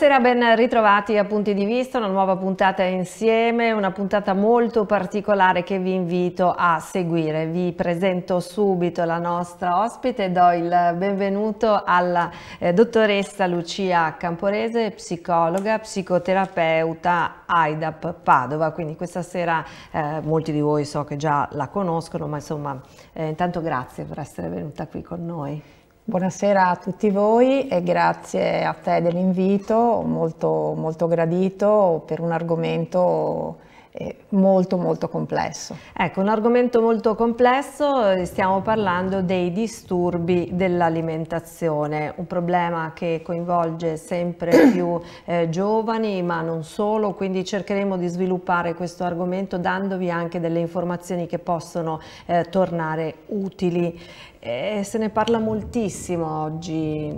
Buonasera, ben ritrovati a Punti di Vista, una nuova puntata insieme, una puntata molto particolare che vi invito a seguire. Vi presento subito la nostra ospite, do il benvenuto alla eh, dottoressa Lucia Camporese, psicologa, psicoterapeuta AIDAP Padova. Quindi questa sera eh, molti di voi so che già la conoscono, ma insomma eh, intanto grazie per essere venuta qui con noi. Buonasera a tutti voi e grazie a te dell'invito, molto, molto gradito per un argomento eh, molto molto complesso. Ecco, un argomento molto complesso, eh, stiamo parlando dei disturbi dell'alimentazione, un problema che coinvolge sempre più eh, giovani ma non solo, quindi cercheremo di sviluppare questo argomento dandovi anche delle informazioni che possono eh, tornare utili. E se ne parla moltissimo oggi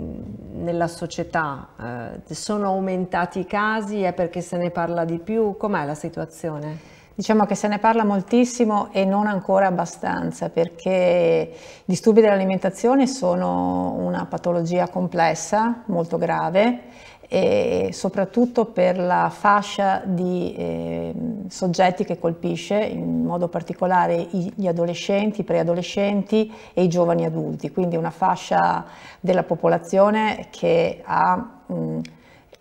nella società, eh, sono aumentati i casi, è perché se ne parla di più, com'è la situazione? Diciamo che se ne parla moltissimo e non ancora abbastanza perché i disturbi dell'alimentazione sono una patologia complessa, molto grave e soprattutto per la fascia di eh, soggetti che colpisce, in modo particolare gli adolescenti, i preadolescenti e i giovani adulti, quindi una fascia della popolazione che ha mh,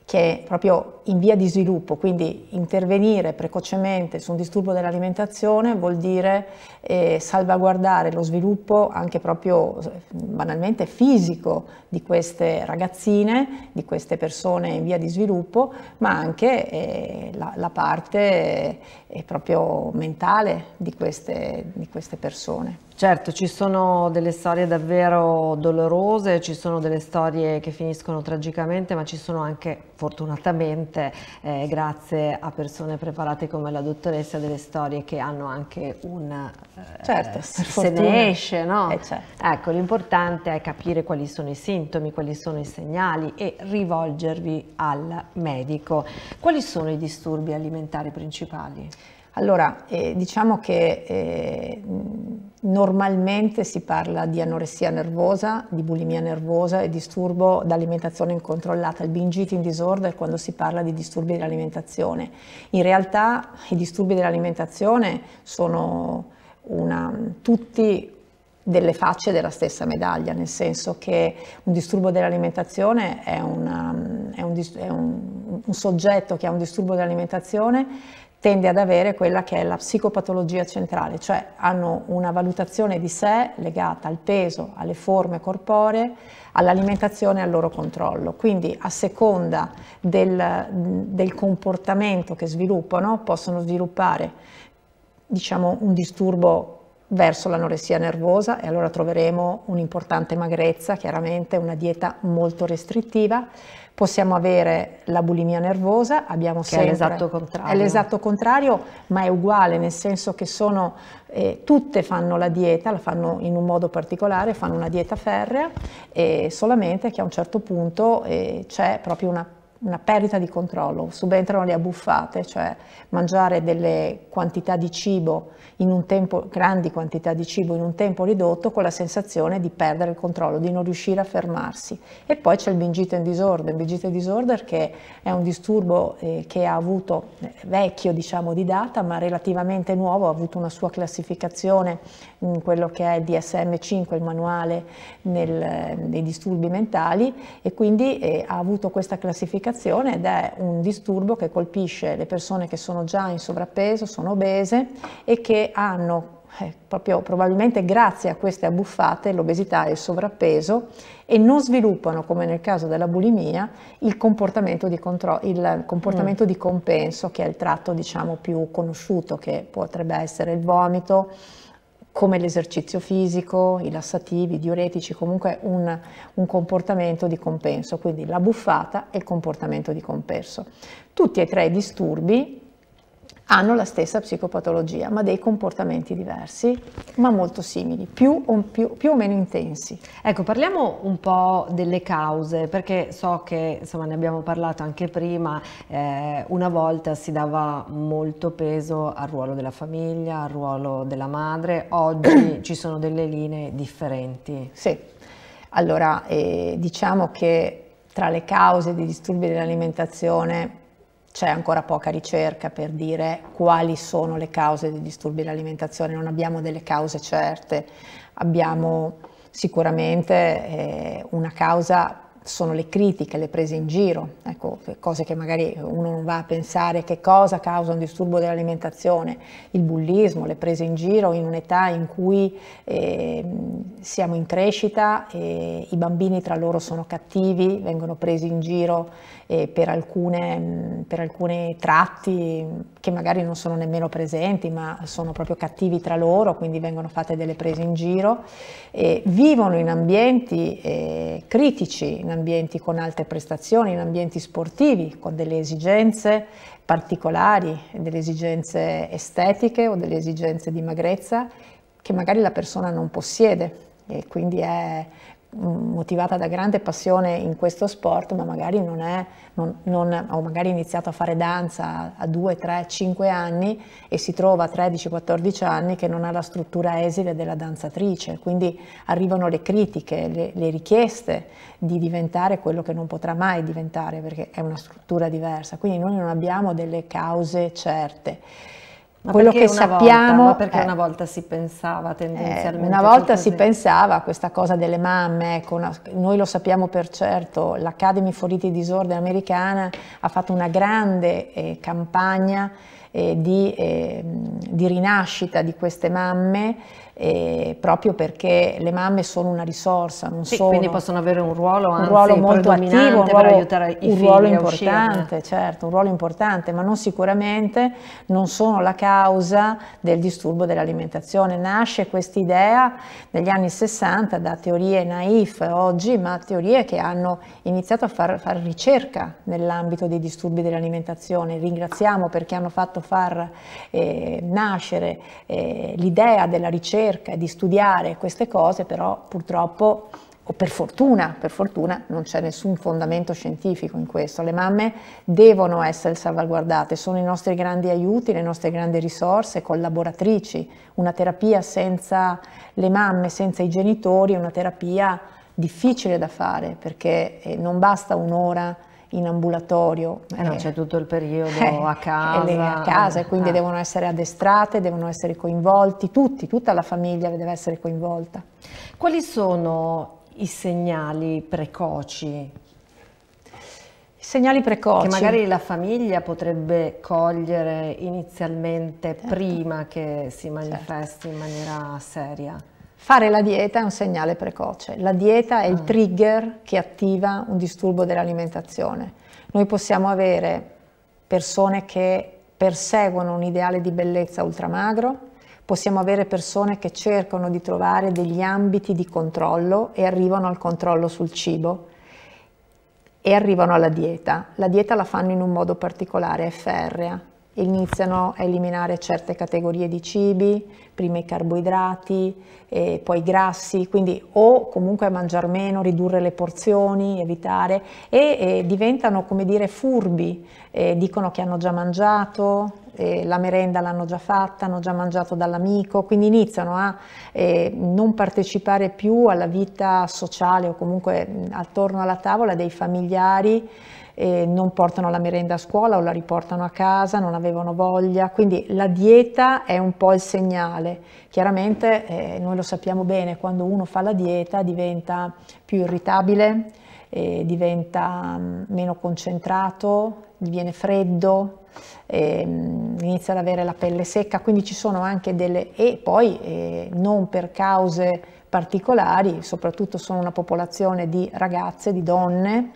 che è proprio in via di sviluppo, quindi intervenire precocemente su un disturbo dell'alimentazione vuol dire eh, salvaguardare lo sviluppo anche proprio banalmente fisico di queste ragazzine, di queste persone in via di sviluppo, ma anche eh, la, la, parte e proprio mentale di queste, di queste, persone. Certo, ci sono delle storie davvero dolorose, ci sono delle storie che finiscono tragicamente, ma ci sono anche, fortunatamente, eh, grazie a persone preparate come la dottoressa, delle storie che hanno anche un... Eh, certo, eh, se ne esce, no? Eh, certo. Ecco, l'importante è capire quali sono i sintomi, quali sono i segnali e rivolgervi al medico. Quali sono i disturbi alimentari principali? Allora, eh, diciamo che eh, normalmente si parla di anoressia nervosa, di bulimia nervosa e disturbo d'alimentazione incontrollata, il binge eating disorder quando si parla di disturbi dell'alimentazione. In realtà i disturbi dell'alimentazione sono una, tutti delle facce della stessa medaglia, nel senso che un disturbo dell'alimentazione è, una, è, un, è un, un soggetto che ha un disturbo dell'alimentazione tende ad avere quella che è la psicopatologia centrale, cioè hanno una valutazione di sé legata al peso, alle forme corporee, all'alimentazione e al loro controllo. Quindi a seconda del, del comportamento che sviluppano possono sviluppare diciamo, un disturbo verso l'anoressia nervosa e allora troveremo un'importante magrezza, chiaramente una dieta molto restrittiva, possiamo avere la bulimia nervosa, abbiamo che sempre, è l'esatto contrario. È l'esatto contrario, ma è uguale, nel senso che sono, eh, tutte fanno la dieta, la fanno in un modo particolare, fanno una dieta ferrea, e solamente che a un certo punto eh, c'è proprio una una perdita di controllo, subentrano le abbuffate, cioè mangiare delle quantità di cibo in un tempo, grandi quantità di cibo in un tempo ridotto con la sensazione di perdere il controllo, di non riuscire a fermarsi. E poi c'è il bingito in disorder, il bingito in disorder che è un disturbo eh, che ha avuto eh, vecchio diciamo di data ma relativamente nuovo, ha avuto una sua classificazione in quello che è il DSM5, il manuale nel, eh, dei disturbi mentali e quindi eh, ha avuto questa classificazione alimentazione ed è un disturbo che colpisce le persone che sono già in sovrappeso, sono obese e che hanno eh, proprio probabilmente grazie a queste abbuffate l'obesità e il sovrappeso e non sviluppano, come nel caso della bulimia, il comportamento di, contro- il comportamento mm. di compenso, che è il tratto diciamo, più conosciuto, che potrebbe essere il vomito, come l'esercizio fisico, i lassativi, i diuretici, comunque un, un, comportamento di compenso, quindi la buffata e il comportamento di compenso. Tutti e tre i disturbi hanno la stessa psicopatologia, ma dei comportamenti diversi, ma molto simili, più o, più, più o, meno intensi. Ecco, parliamo un po' delle cause, perché so che, insomma, ne abbiamo parlato anche prima, eh, una volta si dava molto peso al ruolo della famiglia, al ruolo della madre, oggi ci sono delle linee differenti. Sì, allora eh, diciamo che tra le cause dei disturbi dell'alimentazione c'è ancora poca ricerca per dire quali sono le cause dei disturbi dell'alimentazione, non abbiamo delle cause certe, abbiamo sicuramente eh, una causa sono le critiche, le prese in giro, ecco, cose che magari uno non va a pensare che cosa causa un disturbo dell'alimentazione, il bullismo, le prese in giro in un'età in cui eh, siamo in crescita, e i bambini tra loro sono cattivi, vengono presi in giro eh, per, alcune, mm, per alcuni tratti che magari non sono nemmeno presenti, ma sono proprio cattivi tra loro, quindi vengono fatte delle prese in giro, vivono in ambienti eh, critici, in ambienti con alte prestazioni, in ambienti sportivi, con delle esigenze particolari, delle esigenze estetiche o delle esigenze di magrezza che magari la persona non possiede e quindi è motivata da grande passione in questo sport, ma magari non è, non, non, ho magari iniziato a fare danza a 2, 3, 5 anni e si trova a 13, 14 anni che non ha la struttura esile della danzatrice, quindi arrivano le critiche, le, le richieste di diventare quello che non potrà mai diventare perché è una struttura diversa, quindi noi non abbiamo delle cause certe. Ma quello che sappiamo... Volta, perché eh, una volta si pensava tendenzialmente? Eh, una volta si pensava a questa cosa delle mamme, ecco, una, noi lo sappiamo per certo, l'Academy for Eating Disorder americana ha fatto una grande eh, campagna eh, di, ehm, di rinascita di queste mamme eh, proprio perché le mamme sono una risorsa, non sì, sono, quindi possono avere un ruolo, un anzi, ruolo molto attivo, un ruolo, aiutare i un ruolo importante, certo, un ruolo importante, ma non sicuramente non sono la causa del disturbo dell'alimentazione. Nasce questa idea negli anni 60 da teorie naif oggi, ma teorie che hanno iniziato a fare far ricerca nell'ambito dei disturbi dell'alimentazione. Ringraziamo perché hanno fatto far eh, nascere eh, l'idea della ricerca ricerca e di studiare queste cose, però purtroppo o per fortuna, per fortuna non c'è nessun fondamento scientifico in questo. Le mamme devono essere salvaguardate, sono i nostri grandi aiuti, le nostre grandi risorse, collaboratrici. Una terapia senza le mamme, senza i genitori, è una terapia difficile da fare perché eh, non basta un'ora in ambulatorio. Eh no, eh, c'è tutto il periodo eh, a casa. A casa e quindi ah. devono essere addestrate, devono essere coinvolti tutti, tutta la famiglia deve essere coinvolta. Quali sono i segnali precoci? I segnali precoci. Che magari la famiglia potrebbe cogliere inizialmente certo. prima che si certo. manifesti certo. in maniera seria. Fare la dieta è un segnale precoce, la dieta è il mm. trigger che attiva un disturbo dell'alimentazione. Noi possiamo avere persone che perseguono un ideale di bellezza ultramagro, possiamo avere persone che cercano di trovare degli ambiti di controllo e arrivano al controllo sul cibo e arrivano alla dieta. La dieta la fanno in un modo particolare, è ferrea, iniziano a eliminare certe categorie di cibi, prima i carboidrati, poi i grassi, quindi o comunque mangiare meno, ridurre le porzioni, evitare, e, e diventano come dire furbi, eh, dicono che hanno già mangiato, eh, la merenda l'hanno già fatta, hanno già mangiato dall'amico, quindi iniziano a eh, non partecipare più alla vita sociale o comunque attorno alla tavola dei familiari eh, non portano la merenda a scuola o la riportano a casa, non avevano voglia, quindi la dieta è un po' il segnale. Chiaramente eh, noi lo sappiamo bene, quando uno fa la dieta diventa più irritabile, eh, diventa mm, meno concentrato, viene freddo, ehm, inizia ad avere la pelle secca, quindi ci sono anche delle... e poi eh, non per cause particolari, soprattutto sono una popolazione di ragazze, di donne,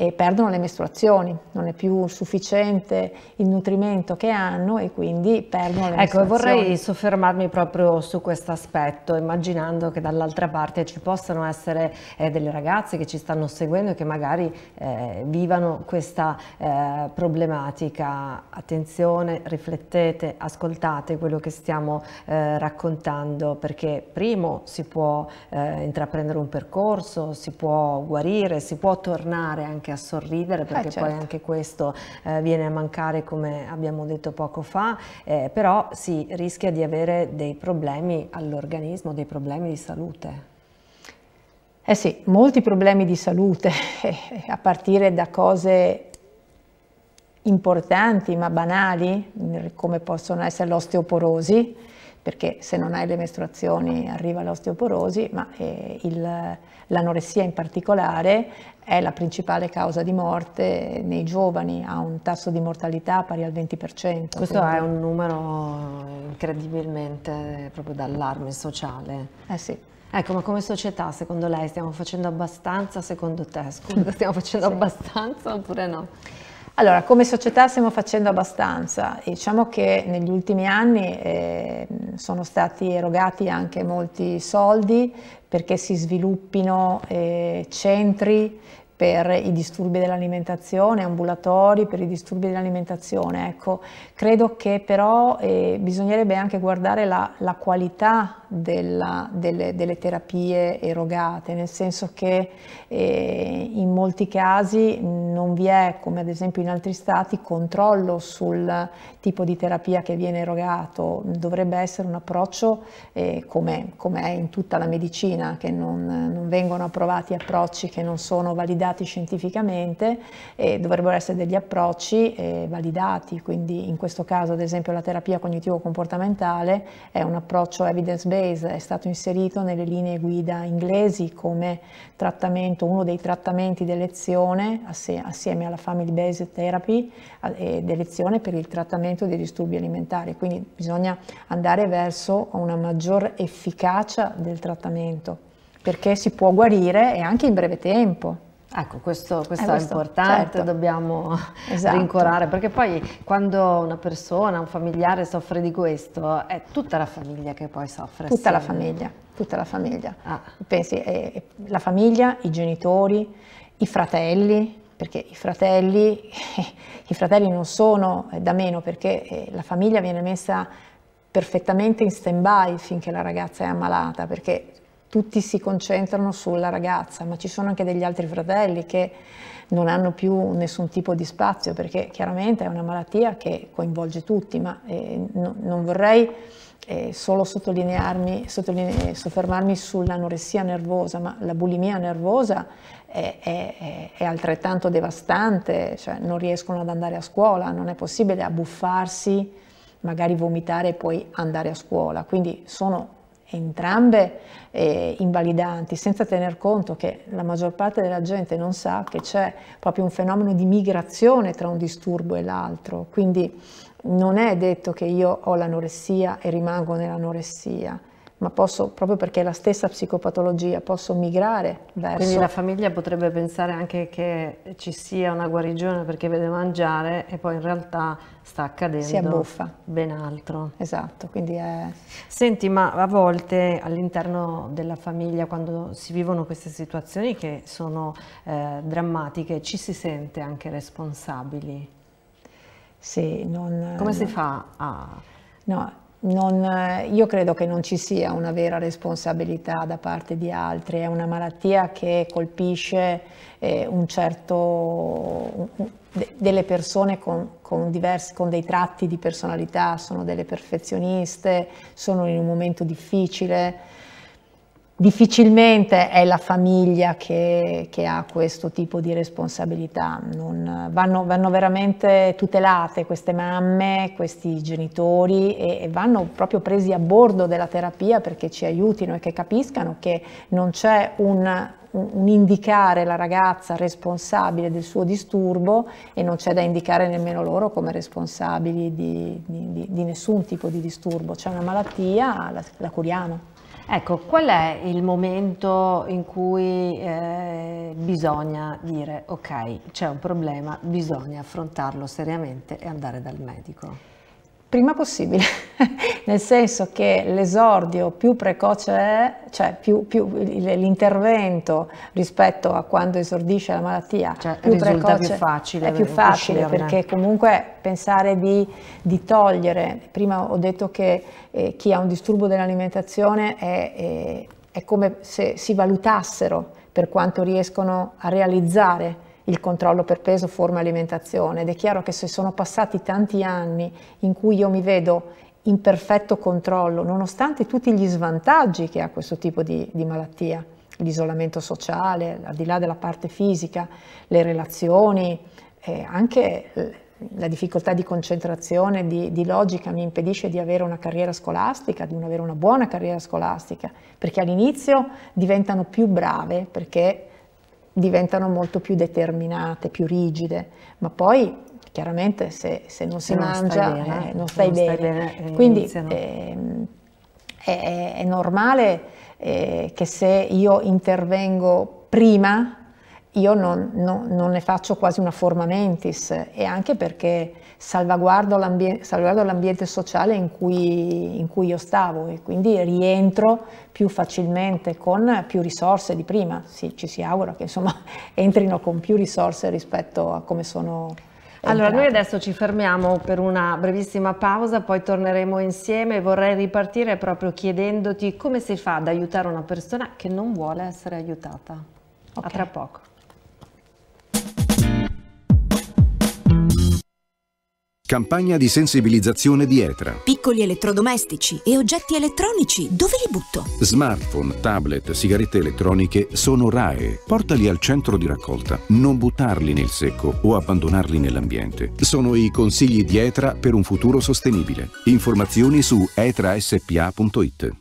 e perdono le mestruazioni, non è più sufficiente il nutrimento che hanno e quindi perdono le ecco, mestruazioni. Ecco, vorrei soffermarmi proprio su questo aspetto, immaginando che dall'altra parte ci possano essere eh, delle ragazze che ci stanno seguendo e che magari eh, vivano questa eh, problematica. Attenzione, riflettete, ascoltate quello che stiamo eh, raccontando, perché primo si può eh, intraprendere un percorso, si può guarire, si può tornare anche anche a sorridere perché eh certo. poi anche questo eh, viene a mancare come abbiamo detto poco fa, eh, però si rischia di avere dei problemi all'organismo, dei problemi di salute. Eh sì, molti problemi di salute, a partire da cose importanti ma banali, come possono essere l'osteoporosi, perché se non hai le mestruazioni arriva l'osteoporosi, ma eh, l'anoressia in particolare è la principale causa di morte nei giovani, ha un tasso di mortalità pari al 20%. Questo quindi... è un numero incredibilmente proprio d'allarme sociale. Eh sì. Ecco, ma come società, secondo lei, stiamo facendo abbastanza? Secondo te, scusa, stiamo facendo sì. abbastanza oppure no? Allora, come società stiamo facendo abbastanza, diciamo che negli ultimi anni eh, sono stati erogati anche molti soldi perché si sviluppino eh, centri per i disturbi dell'alimentazione, ambulatori, per i disturbi dell'alimentazione. Ecco, credo che però eh, bisognerebbe anche guardare la, la qualità della, delle, delle, terapie erogate, nel senso che eh, in molti casi non vi è, come ad esempio in altri stati, controllo sul tipo di terapia che viene erogato. Dovrebbe essere un approccio eh, come, come è in tutta la medicina, che non, non vengono approvati approcci che non sono validati validati scientificamente e dovrebbero essere degli approcci eh, validati, quindi in questo caso ad esempio la terapia cognitivo-comportamentale è un approccio evidence-based, è stato inserito nelle linee guida inglesi come trattamento, uno dei trattamenti d'elezione assieme alla family-based therapy d'elezione per il trattamento dei disturbi alimentari, quindi bisogna andare verso una maggior efficacia del trattamento perché si può guarire e anche in breve tempo. Ecco, questo, questo eh, è, questo, è importante, certo. dobbiamo esatto. rincuorare, perché poi quando una persona, un familiare soffre di questo, è tutta la famiglia che poi soffre. Tutta assieme. la famiglia, tutta la famiglia. Ah. Pensi, eh, la famiglia, i genitori, i fratelli, perché i fratelli, i fratelli non sono eh, da meno, perché eh, la famiglia viene messa perfettamente in stand-by finché la ragazza è ammalata, perché tutti si concentrano sulla ragazza, ma ci sono anche degli altri fratelli che non hanno più nessun tipo di spazio, perché chiaramente è una malattia che coinvolge tutti, ma eh, no, non vorrei eh, solo sottoline, soffermarmi sull'anoressia nervosa, ma la bulimia nervosa è, è, è altrettanto devastante, cioè non riescono ad andare a scuola, non è possibile abbuffarsi, magari vomitare e poi andare a scuola, quindi sono entrambe eh, invalidanti, senza tener conto che la maggior parte della gente non sa che c'è proprio un fenomeno di migrazione tra un disturbo e l'altro, quindi non è detto che io ho l'anoressia e rimango nell'anoressia, ma posso, proprio perché è la stessa psicopatologia, posso migrare verso... Quindi la famiglia potrebbe pensare anche che ci sia una guarigione perché vede mangiare e poi in realtà sta accadendo... Si abbuffa. Ben altro. Esatto, quindi è... Senti, ma a volte all'interno della famiglia, quando si vivono queste situazioni che sono eh, drammatiche, ci si sente anche responsabili? Sì, non... Come non... si fa a... No, non, eh, io credo che non ci sia una vera responsabilità da parte di altri, è una malattia che colpisce eh, un certo, de, delle persone con, con, diversi, con, dei tratti di personalità, sono delle perfezioniste, sono in un momento difficile, difficilmente è la famiglia che, che, ha questo tipo di responsabilità, non, vanno, vanno, veramente tutelate queste mamme, questi genitori e, e, vanno proprio presi a bordo della terapia perché ci aiutino e che capiscano che non c'è un, un, indicare la ragazza responsabile del suo disturbo e non c'è da indicare nemmeno loro come responsabili di, di, di, di nessun tipo di disturbo, c'è una malattia, la, la curiamo. Ecco, qual è il momento in cui eh, bisogna dire ok, c'è un problema, bisogna affrontarlo seriamente e andare dal medico? prima possibile, nel senso che l'esordio più precoce è, cioè più, più l'intervento rispetto a quando esordisce la malattia, cioè, più precoce più facile, è più facile uscirne. perché comunque pensare di, di, togliere, prima ho detto che eh, chi ha un disturbo dell'alimentazione è, è, è come se si valutassero per quanto riescono a realizzare il controllo per peso, forma e alimentazione ed è chiaro che se sono passati tanti anni in cui io mi vedo in perfetto controllo, nonostante tutti gli svantaggi che ha questo tipo di, di malattia, l'isolamento sociale, al di là della parte fisica, le relazioni, eh, anche eh, la difficoltà di concentrazione, di, di, logica mi impedisce di avere una carriera scolastica, di non avere una buona carriera scolastica, perché all'inizio diventano più brave, perché diventano molto più determinate, più rigide, ma poi chiaramente se, se non si non mangia stai bene, eh, non stai non bene. Stai bene eh, Quindi eh, è, è, normale eh, che se io intervengo prima io non, no, non, ne faccio quasi una forma mentis e anche perché salvaguardo, l'ambiente sociale in cui, in cui, io stavo e quindi rientro più facilmente con più risorse di prima, sì, ci si augura che insomma entrino con più risorse rispetto a come sono allora, noi adesso ci fermiamo per una brevissima pausa, poi torneremo insieme vorrei ripartire proprio chiedendoti come si fa ad aiutare una persona che non vuole essere aiutata. Okay. A tra poco. Campagna di sensibilizzazione di ETRA. Piccoli elettrodomestici e oggetti elettronici, dove li butto? Smartphone, tablet, sigarette elettroniche sono RAE. Portali al centro di raccolta. Non buttarli nel secco o abbandonarli nell'ambiente. Sono i consigli di ETRA per un futuro sostenibile. Informazioni su etraspa.it.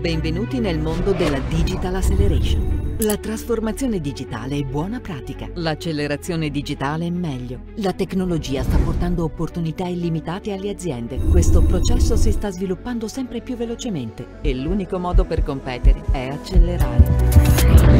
Benvenuti nel mondo della Digital Acceleration la trasformazione digitale è buona pratica. L'accelerazione digitale è meglio. La tecnologia sta portando opportunità illimitate alle aziende. Questo processo si sta sviluppando sempre più velocemente e l'unico modo per competere è accelerare.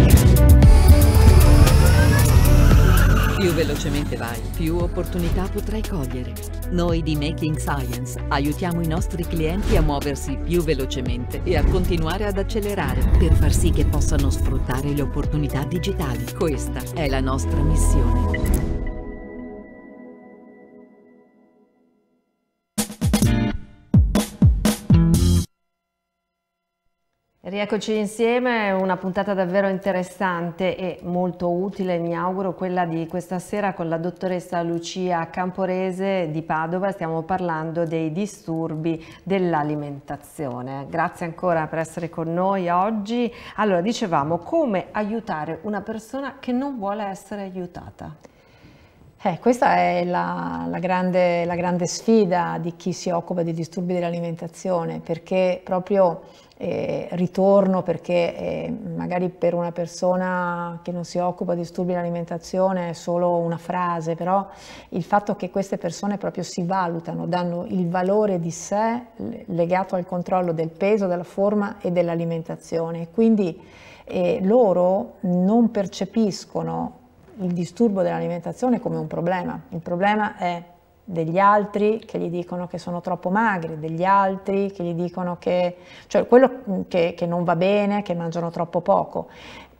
Più velocemente vai, più opportunità potrai cogliere. Noi di Making Science aiutiamo i nostri clienti a muoversi più velocemente e a continuare ad accelerare per far sì che possano sfruttare le opportunità digitali. Questa è la nostra missione. Rieccoci insieme, una puntata davvero interessante e molto utile, mi auguro, quella di questa sera con la dottoressa Lucia Camporese di Padova. Stiamo parlando dei disturbi dell'alimentazione. Grazie ancora per essere con noi oggi. Allora, dicevamo come aiutare una persona che non vuole essere aiutata. Eh, questa è la, la, grande, la, grande, sfida di chi si occupa di disturbi dell'alimentazione, perché proprio eh, ritorno, perché eh, magari per una persona che non si occupa di disturbi dell'alimentazione è solo una frase, però il fatto che queste persone proprio si valutano, danno il valore di sé legato al controllo del peso, della forma e dell'alimentazione. Quindi eh, loro non percepiscono il disturbo dell'alimentazione come un problema. Il problema è degli altri che gli dicono che sono troppo magri, degli altri che gli dicono che, cioè quello mm, che, che non va bene, che mangiano troppo poco.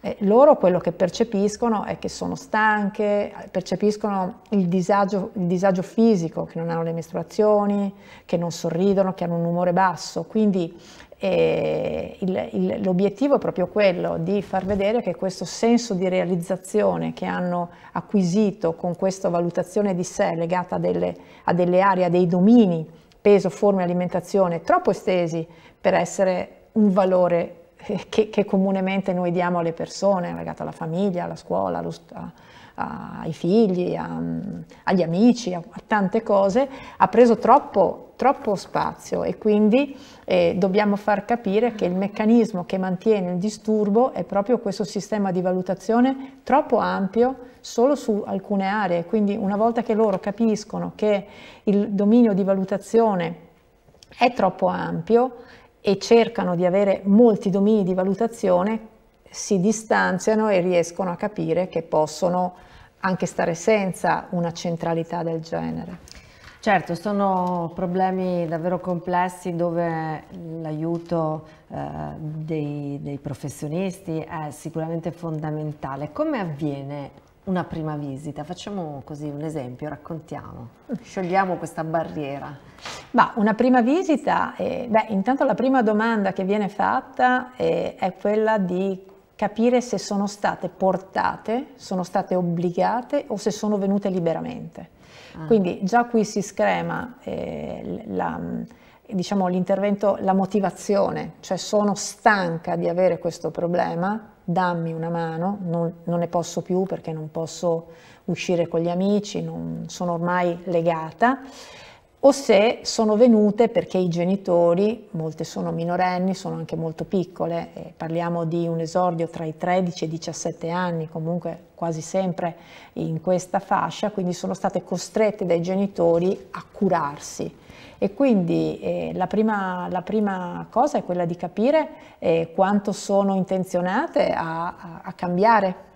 Eh, loro quello che percepiscono è che sono stanche, percepiscono il disagio, il disagio, fisico, che non hanno le mestruazioni, che non sorridono, che hanno un umore basso. Quindi eh, l'obiettivo è proprio quello di far vedere che questo senso di realizzazione che hanno acquisito con questa valutazione di sé legata a delle, a delle aree, a dei domini, peso, forma e alimentazione troppo estesi per essere un valore eh, che, che, comunemente noi diamo alle persone, legate alla famiglia, alla scuola, allo, a, a, ai figli, a, agli amici, a, tante cose, ha preso troppo, troppo spazio e quindi eh, dobbiamo far capire che il meccanismo che mantiene il disturbo è proprio questo sistema di valutazione troppo ampio solo su alcune aree, quindi una volta che loro capiscono che il dominio di valutazione è troppo ampio, e cercano di avere molti domini di valutazione, si distanziano e riescono a capire che possono anche stare senza una centralità del genere. Certo, sono problemi davvero complessi dove l'aiuto eh, dei, dei professionisti è sicuramente fondamentale. Come avviene una prima visita? Facciamo così un esempio, raccontiamo, sciogliamo questa barriera. Ma una prima visita, eh, beh, intanto la prima domanda che viene fatta eh, è quella di capire se sono state portate, sono state obbligate o se sono venute liberamente. Ah. Quindi già qui si screma eh, la diciamo, l'intervento, la motivazione, cioè sono stanca di avere questo problema, dammi una mano, non, non, ne posso più perché non posso uscire con gli amici, non sono ormai legata o se sono venute perché i genitori, molte sono minorenni, sono anche molto piccole, eh, parliamo di un esordio tra i 13 e i 17 anni, comunque quasi sempre in questa fascia, quindi sono state costrette dai genitori a curarsi. E quindi eh, la, prima, la, prima, cosa è quella di capire eh, quanto sono intenzionate a, a, a cambiare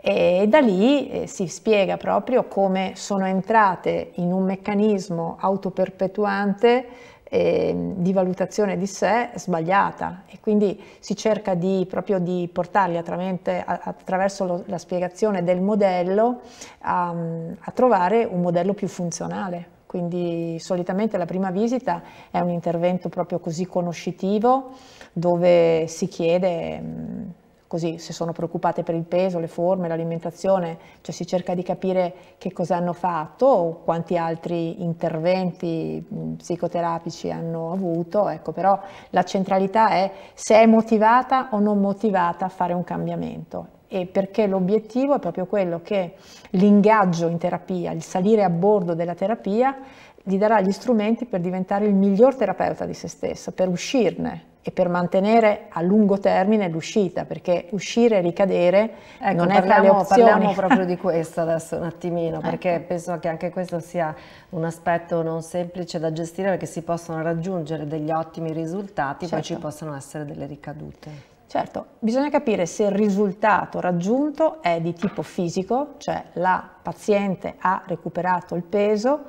e da lì eh, si spiega proprio come sono entrate in un meccanismo autoperpetuante ehm, di valutazione di sé sbagliata e quindi si cerca di, proprio di portarli attraverso lo, la spiegazione del modello a, ehm, a, trovare un modello più funzionale. Quindi solitamente la prima visita è un intervento proprio così conoscitivo dove si chiede ehm, così se sono preoccupate per il peso, le forme, l'alimentazione, cioè si cerca di capire che cosa hanno fatto o quanti altri interventi mm, psicoterapici hanno avuto, ecco, però la centralità è se è motivata o non motivata a fare un cambiamento e perché l'obiettivo è proprio quello che l'ingaggio in terapia, il salire a bordo della terapia gli darà gli strumenti per diventare il miglior terapeuta di se stesso, per uscirne e per mantenere a lungo termine l'uscita, perché uscire e ricadere ecco, non è parliamo, tra le opzioni. Parliamo proprio di questo adesso un attimino, ecco. perché ecco. penso che anche questo sia un aspetto non semplice da gestire, perché si possono raggiungere degli ottimi risultati, certo. poi ci certo. possono essere delle ricadute. Certo, bisogna capire se il risultato raggiunto è di tipo fisico, cioè la paziente ha recuperato il peso,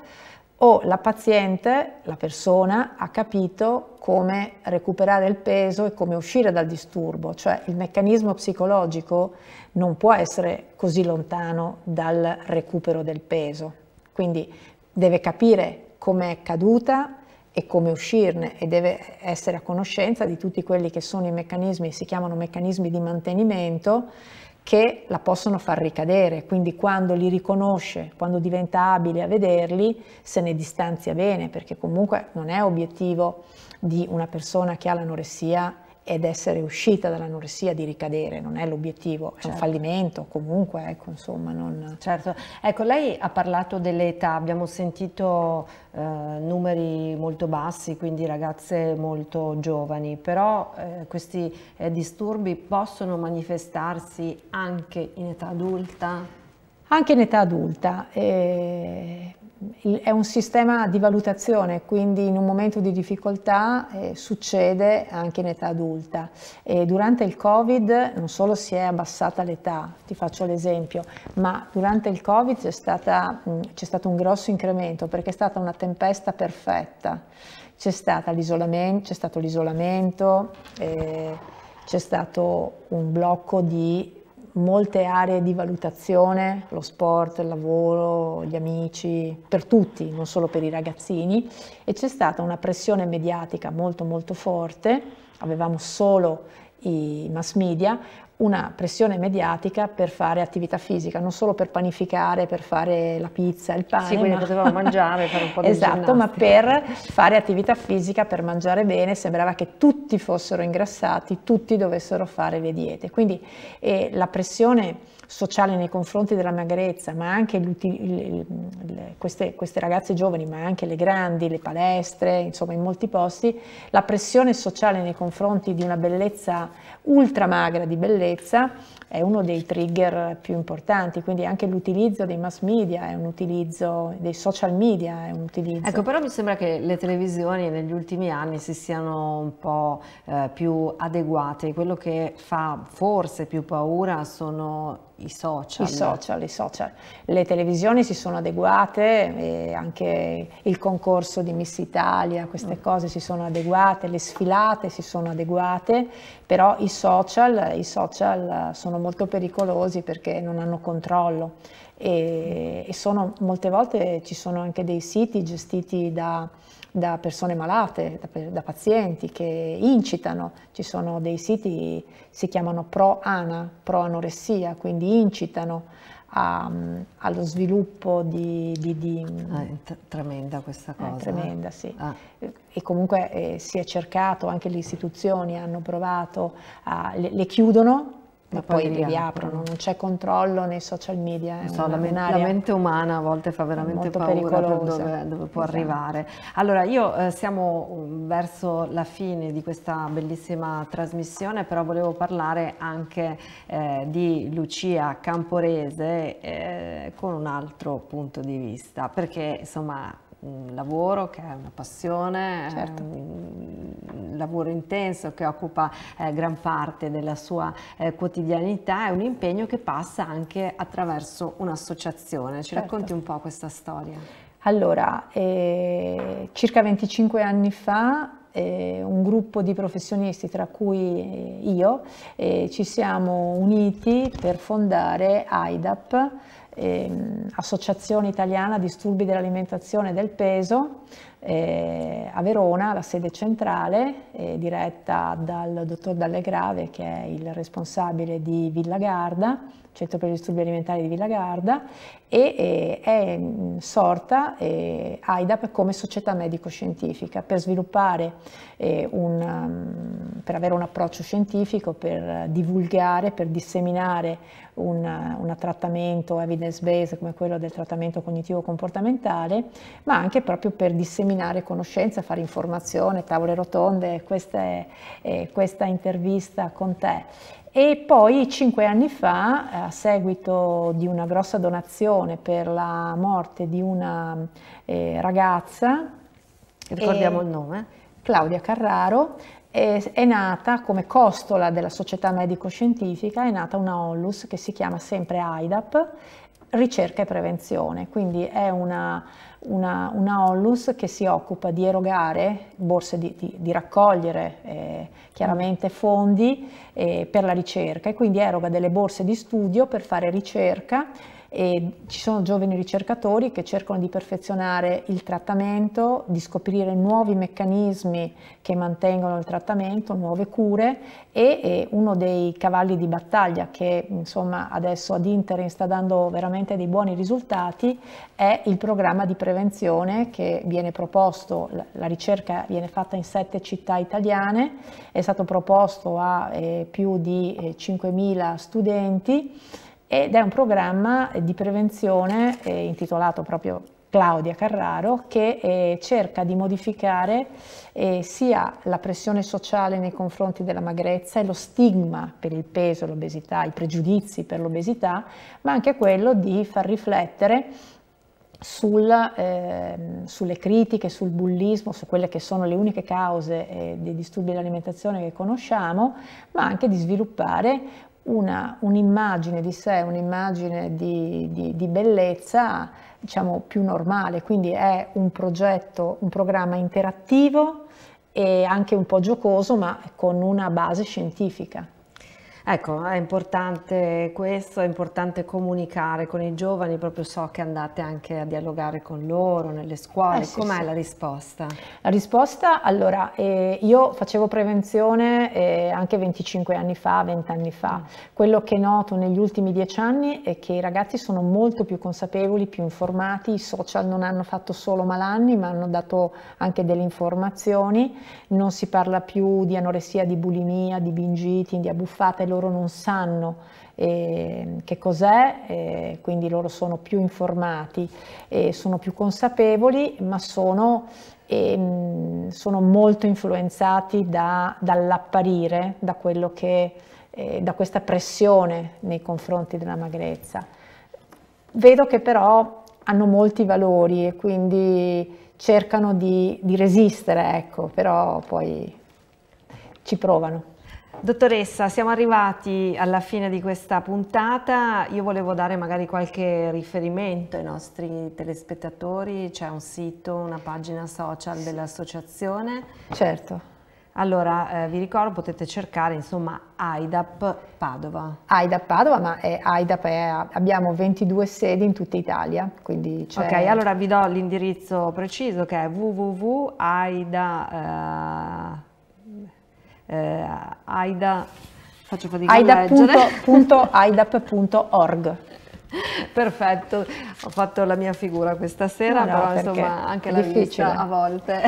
o la paziente, la persona, ha capito come recuperare il peso e come uscire dal disturbo, cioè il meccanismo psicologico non può essere così lontano dal recupero del peso, quindi deve capire come è caduta e come uscirne e deve essere a conoscenza di tutti quelli che sono i meccanismi, si chiamano meccanismi di mantenimento, che la possono far ricadere, quindi quando li riconosce, quando diventa abile a vederli, se ne distanzia bene, perché comunque non è obiettivo di una persona che ha l'anoressia ed essere uscita dall'anoressia di ricadere, non è l'obiettivo, certo. è un certo. fallimento comunque, ecco, insomma, non... Certo, ecco, lei ha parlato dell'età, abbiamo sentito eh, numeri molto bassi, quindi ragazze molto giovani, però eh, questi eh, disturbi possono manifestarsi anche in età adulta? Anche in età adulta, eh, è un sistema di valutazione, quindi in un momento di difficoltà eh, succede anche in età adulta. E durante il Covid non solo si è abbassata l'età, ti faccio l'esempio, ma durante il Covid c'è, mm, stato un grosso incremento perché è stata una tempesta perfetta. C'è, stato l'isolamento, eh, c'è stato un blocco di molte aree di valutazione, lo sport, il lavoro, gli amici, per tutti, non solo per i ragazzini, e c'è stata una pressione mediatica molto molto forte, avevamo solo i mass media una pressione mediatica per fare attività fisica, non solo per panificare, per fare la pizza, il pane. Sì, quindi ma... potevamo mangiare, fare un po' di Esatto, ma per fare attività fisica, per mangiare bene, sembrava che tutti fossero ingrassati, tutti dovessero fare le diete. Quindi eh, la pressione sociale nei confronti della magrezza, ma anche gli, le, le, queste, queste ragazze giovani, ma anche le grandi, le palestre, insomma in molti posti, la pressione sociale nei confronti di una bellezza ultra magra di bellezza è uno dei trigger più importanti, quindi anche l'utilizzo dei mass media è un utilizzo, dei social media è un utilizzo. Ecco, però mi sembra che le televisioni negli ultimi anni si siano un po' eh, più adeguate, quello che fa forse più paura sono i social. I social, i social. Le televisioni si sono adeguate, anche il concorso di Miss Italia, queste mm. cose si sono adeguate, le sfilate si sono adeguate, però i social, i social sono molto pericolosi perché non hanno controllo e, mm. e sono, molte volte ci sono anche dei siti gestiti da da persone malate, da, da, pazienti che incitano, ci sono dei siti, si chiamano pro-ana, pro-anoressia, quindi incitano a, um, allo sviluppo di... di, di mm, ah, tremenda questa eh, cosa. È eh. tremenda, sì. Ah. E comunque eh, si è cercato, anche le istituzioni hanno provato, a, le, le chiudono ma poi, li riaprono. non c'è controllo nei social media. So, la, la, mente umana a volte fa veramente paura dove, dove, può esatto. arrivare. Allora, io eh, siamo mm, verso la fine di questa bellissima trasmissione, però volevo parlare anche eh, di Lucia Camporese eh, con un altro punto di vista, perché insomma un mm, lavoro che è una passione, certo. Mm, lavoro intenso che occupa eh, gran parte della sua eh, quotidianità, è un impegno che passa anche attraverso un'associazione. Ci certo. racconti un po' questa storia? Allora, eh, circa 25 anni fa eh, un gruppo di professionisti, tra cui eh, io, eh, ci siamo uniti per fondare AIDAP, ehm, Associazione Italiana Disturbi dell'Alimentazione e del Peso, eh, a Verona, la sede centrale, eh, diretta dal dottor Dallegrave, che è il responsabile di Villa Garda, Centro per i disturbi alimentari di Villa Garda, e, e eh, è mm, sorta eh, AIDAP come società medico-scientifica per sviluppare eh, un, mm, per avere un approccio scientifico, per divulgare, per disseminare un, un trattamento evidence-based come quello del trattamento cognitivo-comportamentale, ma anche proprio per disseminare seminare conoscenza, fare informazione, tavole rotonde, queste, è questa intervista con te. E poi cinque anni fa, a seguito di una grossa donazione per la morte di una eh, ragazza, ricordiamo eh, il nome, Claudia Carraro, è nata come costola della società medico-scientifica, è nata una onlus che si chiama sempre AIDAP, ricerca e prevenzione, quindi è una una, una Onlus che si occupa di erogare borse, di, di, di raccogliere eh, chiaramente fondi eh, per la ricerca e quindi eroga delle borse di studio per fare ricerca e ci sono giovani ricercatori che cercano di perfezionare il trattamento, di scoprire nuovi meccanismi che mantengono il trattamento, nuove cure e uno dei cavalli di battaglia che insomma adesso ad Interim sta dando veramente dei buoni risultati è il programma di prevenzione che viene proposto, la ricerca viene fatta in sette città italiane, è stato proposto a eh, più di 5.000 eh, studenti ed è un programma di prevenzione eh, intitolato proprio Claudia Carraro che eh, cerca di modificare eh, sia la pressione sociale nei confronti della magrezza e lo stigma per il peso, l'obesità, i pregiudizi per l'obesità, ma anche quello di far riflettere sul, eh, sulle critiche, sul bullismo, su quelle che sono le uniche cause eh, dei disturbi dell'alimentazione che conosciamo, ma anche di sviluppare un'immagine di sé, un'immagine di, di, di, bellezza diciamo più normale, quindi è un progetto, un programma interattivo e anche un po' giocoso ma con una base scientifica. Ecco, è importante questo, è importante comunicare con i giovani, proprio so che andate anche a dialogare con loro nelle scuole, eh sì, com'è sì. la risposta? La risposta, allora, eh, io facevo prevenzione eh, anche 25 anni fa, 20 anni fa, mm. quello che noto negli ultimi 10 anni è che i ragazzi sono molto più consapevoli, più informati, i social non hanno fatto solo malanni ma hanno dato anche delle informazioni, non si parla più di anoressia, di bulimia, di binge eating, di abbuffate, loro loro non sanno eh, che cos'è, eh, quindi loro sono più informati, eh, sono più consapevoli, ma sono, ehm, sono molto influenzati da, dall'apparire, da, che, eh, da questa pressione nei confronti della magrezza. Vedo che però hanno molti valori e quindi cercano di, di resistere, ecco, però poi ci provano. Dottoressa, siamo arrivati alla fine di questa puntata, io volevo dare magari qualche riferimento ai nostri telespettatori, c'è un sito, una pagina social dell'associazione. Certo. Allora, eh, vi ricordo, potete cercare insomma AIDAP Padova. AIDAP Padova, ma è, AIDAP è, abbiamo 22 sedi in tutta Italia, quindi c'è... Ok, allora vi do l'indirizzo preciso che è www.aida... Eh, eh, aida, faccio fatica aida. a leggere. Aidap.org. Perfetto, ho fatto la mia figura questa sera, no, però insomma anche la vita a volte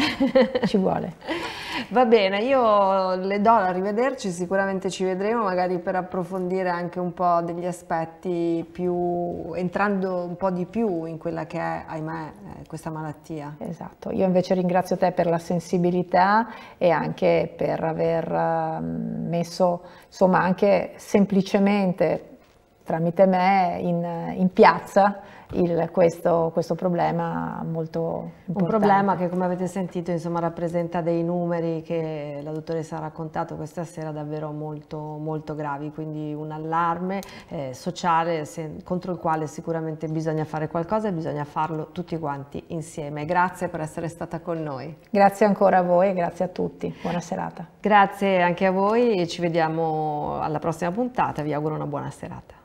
ci vuole. Va bene, io le do l'arrivederci, sicuramente ci vedremo magari per approfondire anche un po' degli aspetti più, entrando un po' di più in quella che è, ahimè, eh, questa malattia. Esatto, io invece ringrazio te per la sensibilità e anche per aver ehm, messo, insomma, anche semplicemente tramite me in, in piazza il, questo, questo, problema molto importante. Un problema che come avete sentito insomma, rappresenta dei numeri che la dottoressa ha raccontato questa sera davvero molto, molto gravi, quindi un allarme eh, sociale se, contro il quale sicuramente bisogna fare qualcosa e bisogna farlo tutti quanti insieme. Grazie per essere stata con noi. Grazie ancora a voi e grazie a tutti. Buona serata. Grazie anche a voi e ci vediamo alla prossima puntata. Vi auguro una buona serata.